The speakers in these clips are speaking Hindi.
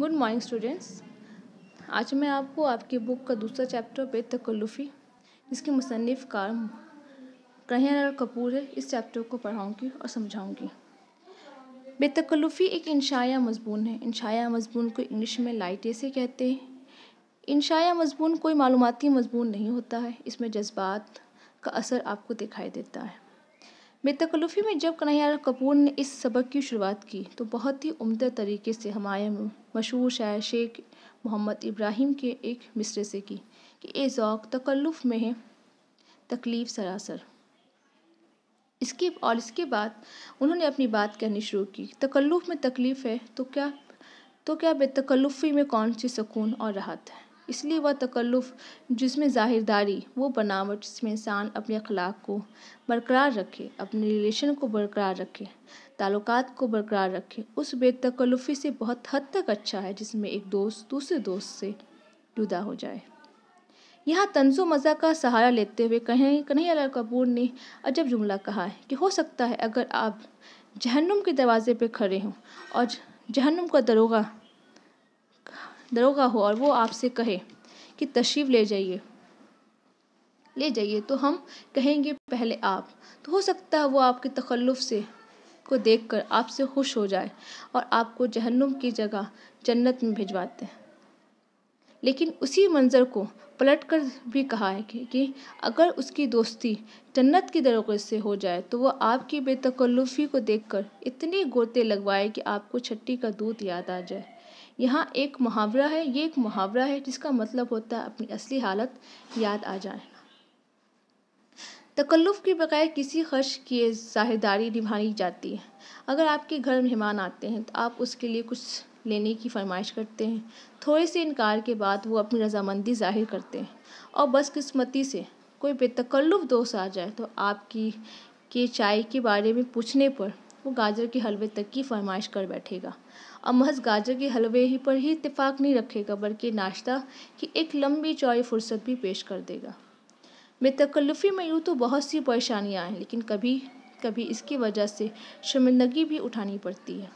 गुड मॉर्निंग स्टूडेंट्स आज मैं आपको आपकी बुक का दूसरा चैप्टर पे तकल्लुफ़ी जिसकी मुसनफ़ कार कन्हैयालाल कपूर है इस चैप्टर को पढ़ाऊँगी और समझाऊँगी बेतकल्लुफ़ी एक इंशाया मजमून है इंशाया मजमून को इंग्लिश में लाइट ऐसे कहते हैं इंशाया मजमून कोई मालूमती मजमून नहीं होता है इसमें जज्बात का असर आपको दिखाई देता है बेतकलुफ़ी तो में जब कन्हैया कपूर ने इस सबक की शुरुआत की तो बहुत ही उम्दा तरीके से हमारे मशहूर शायर शेख मोहम्मद इब्राहिम के एक मिसरे से की कि ए ज़ौक तकल्लुफ़ में है तकलीफ़ सरासर इसके और इसके बाद उन्होंने अपनी बात कहनी शुरू की तकल्लुफ़ में तकलीफ़ है तो क्या तो क्या बेतकल्लुफ़ी में कौन सी सुकून और राहत है इसलिए वह तकल्लुफ़ जिसमें ज़ाहिरदारी वो बनावट जिसमें इंसान अपने अखलाक को बरकरार रखे अपने रिलेशन को बरकरार रखे ताल्लुकात को बरकरार रखे उस बेतकल्लुफ़ी से बहुत हद तक अच्छा है जिसमें एक दोस्त दूसरे दोस्त से जुदा हो जाए यहाँ तंजो मज़ा का सहारा लेते हुए कहीं लाल कपूर ने अजब जुमला कहा है कि हो सकता है अगर आप जहन्नुम के दरवाज़े पर खड़े हों और जहन्नुम का दरोगा दरोगा हो और वो आपसे कहे कि तशरीफ़ ले जाइए ले जाइए तो हम कहेंगे पहले आप तो हो सकता है वो आपके तखल्लुफ़ से को देख कर आपसे खुश हो जाए और आपको जहन्नुम की जगह जन्नत में भिजवाते हैं लेकिन उसी मंज़र को पलट कर भी कहा है कि, कि अगर उसकी दोस्ती जन्नत की दरोगे से हो जाए तो वह आपकी बेतकल्लुफ़ी को देखकर इतने गोते लगवाए कि आपको छट्टी का दूध याद आ जाए यहाँ एक मुहावरा है ये एक मुहावरा है जिसका मतलब होता है अपनी असली हालत याद आ जाना तकल्लुफ़ के बगैर किसी खर्च की जाहिरदारी निभाई जाती है अगर आपके घर मेहमान आते हैं तो आप उसके लिए कुछ लेने की फरमाइश करते हैं थोड़े से इनकार के बाद वो अपनी रजामंदी जाहिर करते हैं और बदकस्मती से कोई बेतकल्लुफ़ दोस्त आ जाए तो आपकी के चाय के बारे में पूछने पर को गाजर के हलवे तक की फरमाइश कर बैठेगा अब महज गाजर के हलवे ही पर ही इतफाक़ नहीं रखेगा बल्कि नाश्ता की एक लंबी चौड़ी फुर्सत भी पेश कर देगा बेतकल्लुफ़ी में यूँ तो बहुत सी परेशानियाँ हैं लेकिन कभी कभी इसकी वजह से शर्मिंदगी भी उठानी पड़ती है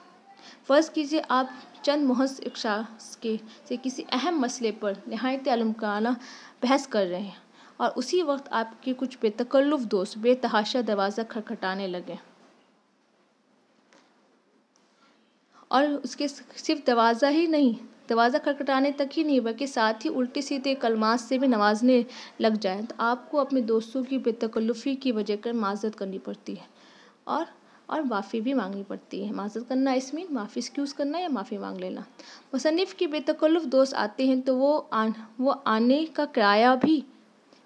फ़र्ज़ कीजिए आप चंद महज शख्स के से किसी अहम मसले पर नहायत आलमकाना बहस कर रहे हैं और उसी वक्त आपके कुछ बेतकल्लुफ़ दोस्त बेतहाशा दरवाज़ा खटखटाने लगे और उसके सिर्फ दरवाज़ा ही नहीं दरवाज़ा खटखटाने तक ही नहीं बल्कि साथ ही उल्टी सीधे कलमास से भी नवाजने लग जाएँ तो आपको अपने दोस्तों की बेतकल्लुफ़ी की वजह कर माजत करनी पड़ती है और और माफ़ी भी मांगनी पड़ती है माजत करना इसमें माफ़ी एक्सक्यूज़ करना या माफ़ी मांग लेना मुसनफ़ के बेतकल्लुफ़ दोस्त आते हैं तो वो आ वो आने का किराया भी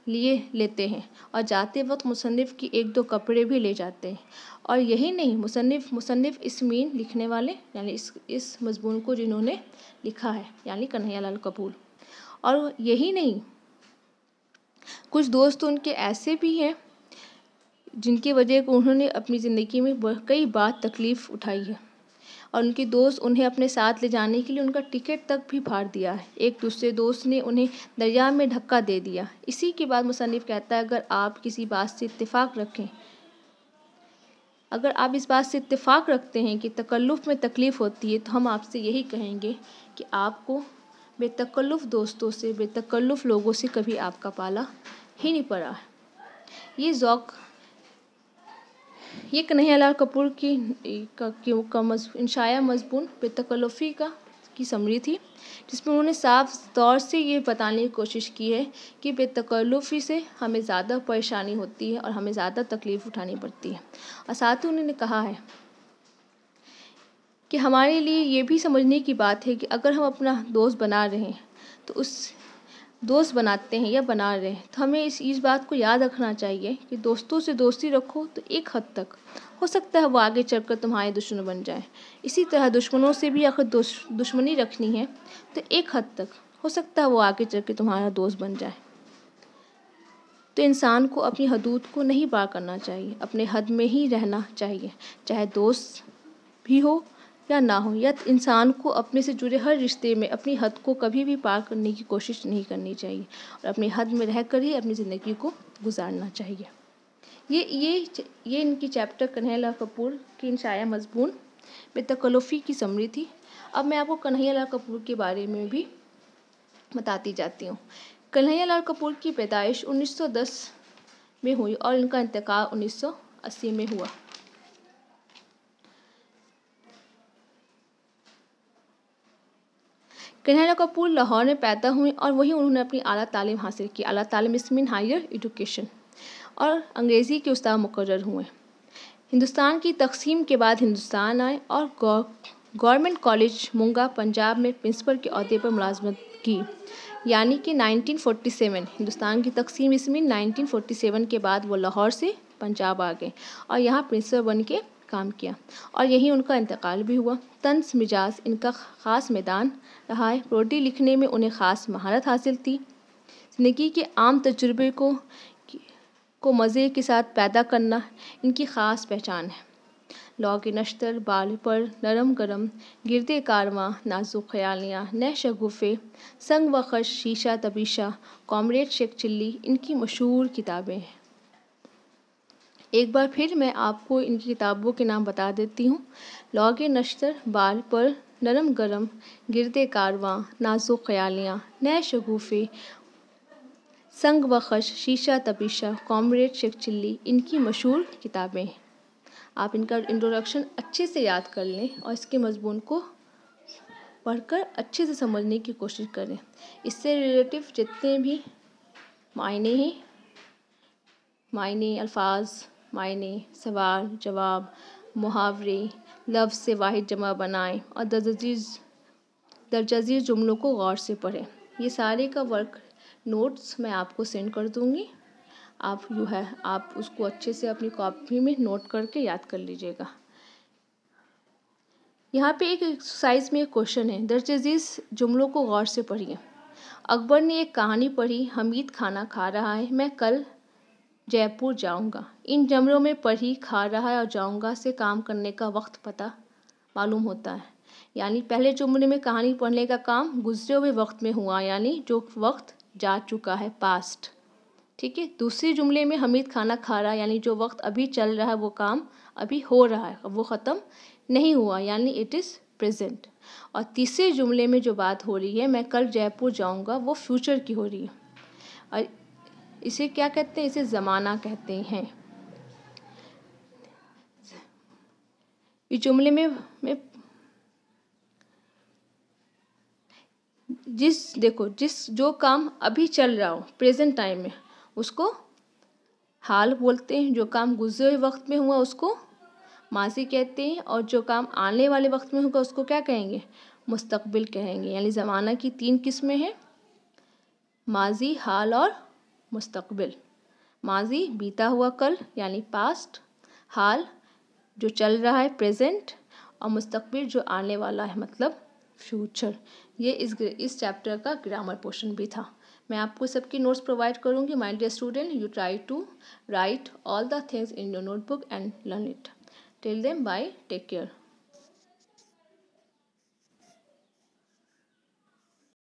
लिए लेते हैं और जाते वक्त मुसनफ़ की एक दो कपड़े भी ले जाते हैं और यही नहीं मुसनफ़ इस मीन लिखने वाले यानी इस इस मजमून को जिन्होंने लिखा है यानी कन्हैया लाल कपूर और यही नहीं कुछ दोस्त उनके ऐसे भी हैं जिनकी वजह को उन्होंने अपनी ज़िंदगी में कई बार तकलीफ़ उठाई है और उनके दोस्त उन्हें अपने साथ ले जाने के लिए उनका टिकट तक भी फाड़ दिया है एक दूसरे दोस्त ने उन्हें दरिया में धक्का दे दिया इसी के बाद मुसनफ़ कहता है अगर आप किसी बात से इतफ़ाक़ रखें अगर आप इस बात से इतफ़ाक़ रखते हैं कि तकल्लुफ़ में तकलीफ़ होती है तो हम आपसे यही कहेंगे कि आपको बेतकल्लुफ़ दोस्तों से बेतकल्लुफ़ लोगों से कभी आपका पाला ही नहीं पड़ा ये ज़ौक़ ये कन्हैया लाल कपूर की का, का मज़, इनशाया मजबून बेतकल्लफ़ी का की समरी थी जिसमें उन्होंने साफ तौर से ये बताने की कोशिश की है कि बेतकल्लुफ़ी से हमें ज़्यादा परेशानी होती है और हमें ज़्यादा तकलीफ़ उठानी पड़ती है और साथ ही उन्होंने कहा है कि हमारे लिए ये भी समझने की बात है कि अगर हम अपना दोस्त बना रहे हैं तो उस दोस्त बनाते हैं या बना रहे हैं तो हमें इस इस बात को याद रखना चाहिए कि दोस्तों से दोस्ती रखो तो एक हद तक हो सकता है वो आगे चलकर तुम्हारे दुश्मन बन जाए इसी तरह दुश्मनों से भी अगर दुश्मनी रखनी है तो एक हद तक हो सकता है वो आगे चल के तुम्हारा दोस्त बन जाए तो इंसान को अपनी हदूद को नहीं पार करना चाहिए अपने हद में ही रहना चाहिए चाहे दोस्त भी हो या ना हो या इंसान को अपने से जुड़े हर रिश्ते में अपनी हद को कभी भी पार करने की कोशिश नहीं करनी चाहिए और अपनी हद में रह कर ही अपनी ज़िंदगी को गुजारना चाहिए ये ये ये इनकी चैप्टर कन्हैया कपूर की इन शाया मजमून में तकलफ़ी की समरी थी अब मैं आपको कन्हैया लाल कपूर के बारे में भी बताती जाती हूँ कन्हैया लाल कपूर की पैदाइश 1910 में हुई और इनका इंतकाल 1980 में हुआ कन्हैया कपूर लाहौर में पैदा हुई और वहीं उन्होंने अपनी अली तालीम हासिल की अली तालीम इसमिन हायर एजुकेशन और अंग्रेज़ी के उस्ताद मुकर हुए हिंदुस्तान की तकसीम के बाद हिंदुस्तान आए और गवर्नमेंट कॉलेज मुंगा पंजाब में प्रिंसिपल के अहदे पर मुलाजमत की यानी कि 1947 हिंदुस्तान की तकसीम इसमें 1947 के बाद वो लाहौर से पंजाब आ गए और यहाँ प्रिंसिपल बन के काम किया और यहीं उनका इंतकाल भी हुआ तंस मिजाज इनका ख़ास मैदान रहा है रोटी लिखने में उन्हें ख़ास महारत हासिल थी ज़िंदगी के आम तजुर्बे को को मज़े के साथ पैदा करना इनकी ख़ास पहचान है के नश्तर बाल पर नरम गरम गिरते कारवा नाजुक ख्यालियाँ नह शगुफ़े संग व खश शीशा तबीशा कॉमरेड शेख चिल्ली इनकी मशहूर किताबें हैं एक बार फिर मैं आपको इन किताबों के नाम बता देती हूँ लौगे नश्तर बाल पर नरम गरम गिरदे कारवां नाजुक ख्यालियाँ नए शगुफ़े संग बखश शीशा तपीशा कॉमरेड शेख चिल्ली इनकी मशहूर किताबें आप इनका इंट्रोडक्शन अच्छे से याद कर लें और इसके मजमून को पढ़कर अच्छे से समझने की कोशिश करें इससे रिलेटिव जितने भी मायने हैं मायने अल्फाज मायने सवाल जवाब मुहावरे लफ्ज़ से वाहिद जमा बनाएं और दर्जीज दर्जीज़ जुमलों को गौर से पढ़ें ये सारे का वर्क नोट्स मैं आपको सेंड कर दूँगी आप जो है आप उसको अच्छे से अपनी कॉपी में नोट करके याद कर लीजिएगा यहाँ पे एक एक्सरसाइज में एक क्वेश्चन है अजीज़ जुमलों को गौर से पढ़िए अकबर ने एक कहानी पढ़ी हमीद खाना खा रहा है मैं कल जयपुर जाऊंगा इन जमरों में पढ़ी खा रहा है और जाऊंगा से काम करने का वक्त पता मालूम होता है यानी पहले जुमरे में कहानी पढ़ने का काम गुजरे हुए वक्त में हुआ यानी जो वक्त जा चुका है पास्ट ठीक है दूसरे जुमले में हमीद खाना खा रहा है यानी जो वक्त अभी चल रहा है वो काम अभी हो रहा है वो ख़त्म नहीं हुआ यानी इट इज़ प्रेजेंट और तीसरे जुमले में जो बात हो रही है मैं कल जयपुर जाऊंगा वो फ्यूचर की हो रही है और इसे क्या कहते हैं इसे ज़माना कहते हैं इस जुमले में में जिस देखो जिस जो काम अभी चल रहा हो प्रेजेंट टाइम में उसको हाल बोलते हैं जो काम गुजरे वक्त में हुआ उसको माजी कहते हैं और जो काम आने वाले वक्त में होगा उसको क्या कहेंगे मुस्तकबिल कहेंगे यानी ज़माना की तीन किस्में हैं माजी हाल और मुस्तकबिल माजी बीता हुआ कल यानी पास्ट हाल जो चल रहा है प्रेजेंट और मुस्तकबिल जो आने वाला है मतलब फ्यूचर ये इस इस चैप्टर का ग्रामर पोर्शन भी था मैं आपको सबकी नोट्स प्रोवाइड करूँगी my dear student you try to write all the things in your notebook and learn it tell them bye take care